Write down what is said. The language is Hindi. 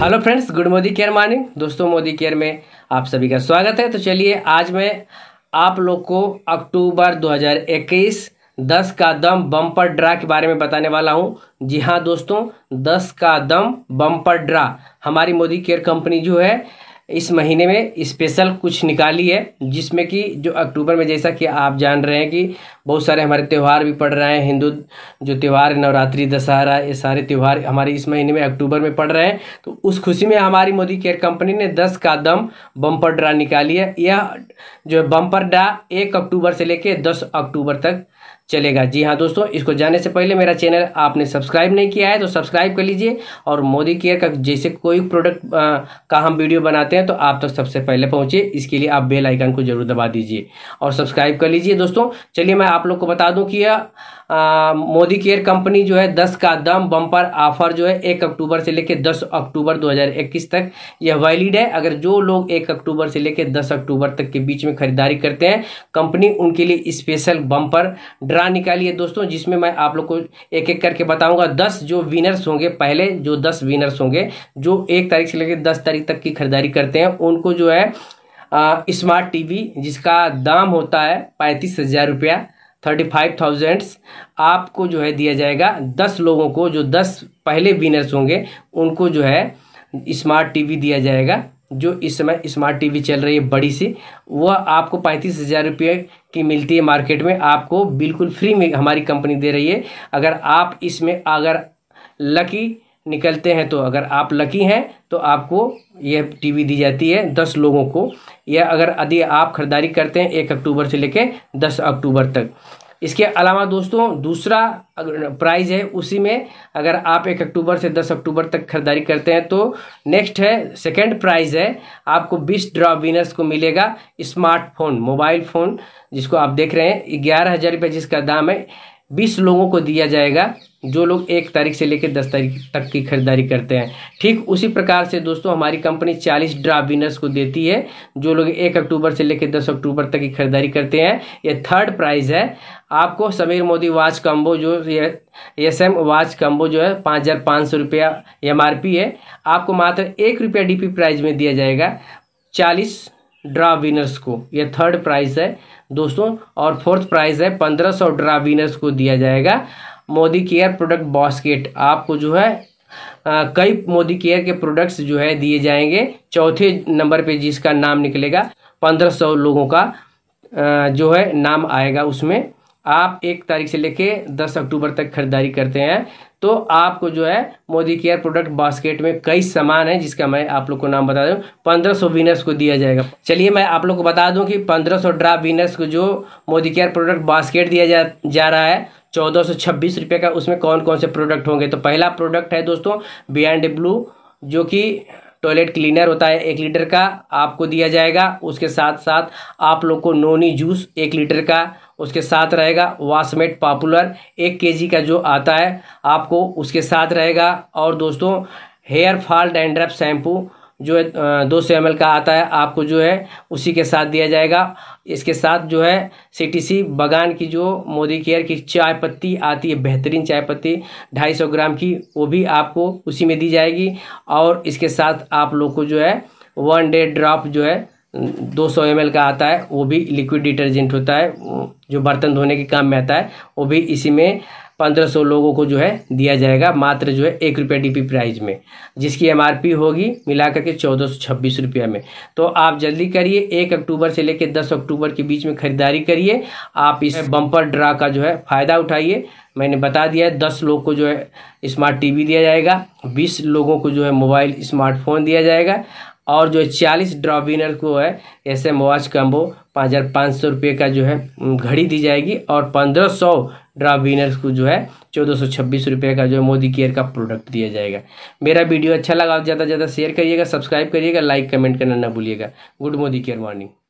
hello friends good Modicare morning दोस्तों मोदी केयर में आप सभी का स्वागत है तो चलिए आज मैं आप लोग को अक्टूबर 2021 10 का दम बम्पर ड्रा के बारे में बताने वाला हूं जी हाँ दोस्तों 10 का दम बम्पर ड्रा हमारी मोदी केयर कंपनी जो है इस महीने में स्पेशल कुछ निकाली है जिसमें कि जो अक्टूबर में जैसा कि आप जान रहे हैं कि बहुत सारे हमारे त्यौहार भी पड़ रहे हैं हिंदू जो त्यौहार नवरात्रि दशहरा ये सारे त्यौहार हमारे इस महीने में अक्टूबर में पड़ रहे हैं तो उस खुशी में हमारी मोदी केयर कंपनी ने दस का दम बम्पर ड्रा निकाली है यह जो है बम्पर ड्रा एक अक्टूबर से लेकर दस अक्टूबर तक चलेगा जी हाँ दोस्तों इसको जाने से पहले मेरा चैनल आपने सब्सक्राइब नहीं किया है तो सब्सक्राइब कर लीजिए और मोदी केयर का जैसे कोई प्रोडक्ट का हम वीडियो बनाते हैं हैं तो आप तक तो सबसे पहले पहुंचे इसके लिए आप बेल आइकन को जरूर दबा दीजिए और सब्सक्राइब कर लीजिए दोस्तों चलिए मैं आप लोग को बता दूं कि मोदी केयर कंपनी जो है दस का दम बम्पर ऑफर जो है एक अक्टूबर से लेकर दस अक्टूबर दो तक यह वैलिड है अगर जो लोग एक अक्टूबर से लेकर दस अक्टूबर तक के बीच में खरीदारी करते हैं कंपनी उनके लिए स्पेशल बम्पर ड्रा निकालिए दोस्तों जिसमें मैं आप लोग को एक एक करके बताऊंगा दस जो विनर्स होंगे पहले जो दस विनर्स होंगे जो एक तारीख से लेकर दस तारीख तक की खरीदारी करते करते हैं उनको जो है स्मार्ट टीवी जिसका दाम होता है पैंतीस हज़ार रुपया थर्टी फाइव थाउजेंड्स आपको जो है दिया जाएगा दस लोगों को जो दस पहले विनर्स होंगे उनको जो है स्मार्ट टीवी दिया जाएगा जो इस समय स्मार्ट टीवी चल रही है बड़ी सी वह आपको पैंतीस हज़ार रुपये की मिलती है मार्केट में आपको बिल्कुल फ्री में हमारी कंपनी दे रही है अगर आप इसमें अगर लकी निकलते हैं तो अगर आप लकी हैं तो आपको यह टीवी दी जाती है दस लोगों को या अगर यदि आप खरीदारी करते हैं एक अक्टूबर से लेकर दस अक्टूबर तक इसके अलावा दोस्तों दूसरा प्राइज़ है उसी में अगर आप एक अक्टूबर से दस अक्टूबर तक खरीदारी करते हैं तो नेक्स्ट है सेकंड प्राइज़ है आपको बीस ड्रॉ विनर्स को मिलेगा स्मार्टफोन मोबाइल फ़ोन जिसको आप देख रहे हैं ग्यारह हज़ार रुपये जिसका दाम है बीस लोगों को दिया जाएगा जो लोग एक तारीख से लेकर दस तारीख तक की खरीदारी करते हैं ठीक उसी प्रकार से दोस्तों हमारी कंपनी चालीस ड्रा विनर्स को देती है जो लोग एक अक्टूबर से लेकर दस अक्टूबर तक की खरीदारी करते हैं ये थर्ड प्राइज़ है आपको समीर मोदी वाच कम्बो जो एस एम वाच कम्बो जो है पाँच हज़ार पाँच सौ रुपया एम आर पी है आपको मात्र एक रुपया डी पी प्राइज़ में दिया जाएगा चालीस ड्रा विनर्स को यह थर्ड प्राइज़ है दोस्तों और फोर्थ प्राइज़ है पंद्रह सौ ड्रा विनर्स को दिया जाएगा मोदी केयर प्रोडक्ट बास्केट आपको जो है आ, कई मोदी केयर के प्रोडक्ट्स जो है दिए जाएंगे चौथे नंबर पे जिसका नाम निकलेगा पंद्रह सौ लोगों का आ, जो है नाम आएगा उसमें आप एक तारीख से लेके दस अक्टूबर तक खरीदारी करते हैं तो आपको जो है मोदी केयर प्रोडक्ट बास्केट में कई सामान है जिसका मैं आप लोग को नाम बता दूं पंद्रह सौ विनर्स को दिया जाएगा चलिए मैं आप लोग को बता दूं कि पंद्रह सौ ड्रा विनर्स को जो मोदी केयर प्रोडक्ट बास्केट दिया जा जा रहा है चौदह सौ छब्बीस रुपये का उसमें कौन कौन से प्रोडक्ट होंगे तो पहला प्रोडक्ट है दोस्तों बी एंड डब्लू जो कि टॉयलेट क्लीनर होता है एक लीटर का आपको दिया जाएगा उसके साथ साथ आप लोग को नोनी जूस एक लीटर का उसके साथ रहेगा वाशमेट पॉपुलर एक केजी का जो आता है आपको उसके साथ रहेगा और दोस्तों हेयर फॉल डैंड्रप शैम्पू जो है दो सौ एम का आता है आपको जो है उसी के साथ दिया जाएगा इसके साथ जो है सीटीसी बागान की जो मोदी केयर की चाय पत्ती आती है बेहतरीन चाय पत्ती ढाई सौ ग्राम की वो भी आपको उसी में दी जाएगी और इसके साथ आप लोग को जो है वन डे ड्रॉप जो है दो सौ एम का आता है वो भी लिक्विड डिटर्जेंट होता है जो बर्तन धोने के काम में आता है वो भी इसी में पंद्रह सौ लोगों को जो है दिया जाएगा मात्र जो है एक रुपया डी प्राइस में जिसकी एम होगी मिला करके चौदह सौ छब्बीस रुपये में तो आप जल्दी करिए एक अक्टूबर से लेकर दस अक्टूबर के बीच में खरीदारी करिए आप इस बम्पर ड्रा का जो है फ़ायदा उठाइए मैंने बता दिया है दस लोग को जो है स्मार्ट टीवी दिया जाएगा बीस लोगों को जो है मोबाइल स्मार्टफोन दिया जाएगा और जो चालीस ड्रॉ विनर को है एस एम वॉच कम्बो पाँच हज़ार पाँच सौ रुपये का जो है घड़ी दी जाएगी और पंद्रह सौ ड्रा विनर्स को जो है चौदह सौ छब्बीस रुपये का जो है मोदी केयर का प्रोडक्ट दिया जाएगा मेरा वीडियो अच्छा लगा ज़्यादा से ज़्यादा शेयर करिएगा सब्सक्राइब करिएगा लाइक कमेंट करना ना भूलिएगा गुड मोदी केयर मॉर्निंग